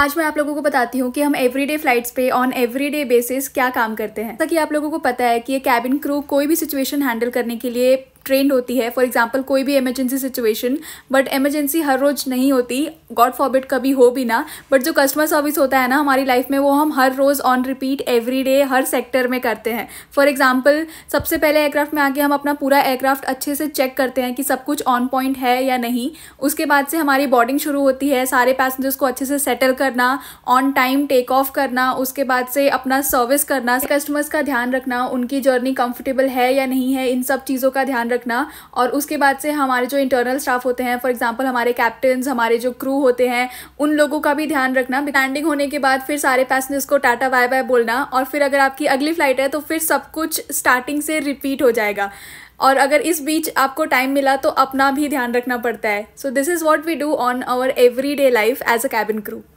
आज मैं आप लोगों को बताती हूँ कि हम एवरीडे फ्लाइट्स पे ऑन एवरीडे बेसिस क्या काम करते हैं ताकि आप लोगों को पता है कि ये कैबिन क्रू कोई भी सिचुएशन हैंडल करने के लिए ट्रेंड होती है फॉर एग्जाम्पल कोई भी एमरजेंसी सिचुएशन बट एमरजेंसी हर रोज़ नहीं होती गॉड फॉरबिट कभी हो भी ना बट जो कस्टमर सर्विस होता है ना हमारी लाइफ में वो हम हर रोज़ ऑन रिपीट एवरी डे हर सेक्टर में करते हैं फॉर एग्जाम्पल सबसे पहले एयरक्राफ्ट में आके हम अपना पूरा एयरक्राफ्ट अच्छे से चेक करते हैं कि सब कुछ ऑन पॉइंट है या नहीं उसके बाद से हमारी बोर्डिंग शुरू होती है सारे पैसेंजर्स को अच्छे से सेटल करना ऑन टाइम टेक ऑफ करना उसके बाद से अपना सर्विस करना कस्टमर्स का ध्यान रखना उनकी जर्नी कंफर्टेबल है या नहीं है इन सब चीज़ों का ध्यान रखना और उसके बाद से हमारे जो इंटरनल स्टाफ होते हैं फॉर एग्जाम्पल हमारे कैप्टन हमारे जो क्रू होते हैं उन लोगों का भी ध्यान रखना लैंडिंग होने के बाद फिर सारे पैसेंजर्स को टाटा बाय बाय बोलना और फिर अगर आपकी अगली फ्लाइट है तो फिर सब कुछ स्टार्टिंग से रिपीट हो जाएगा और अगर इस बीच आपको टाइम मिला तो अपना भी ध्यान रखना पड़ता है so this is what we do on our every day life as a cabin crew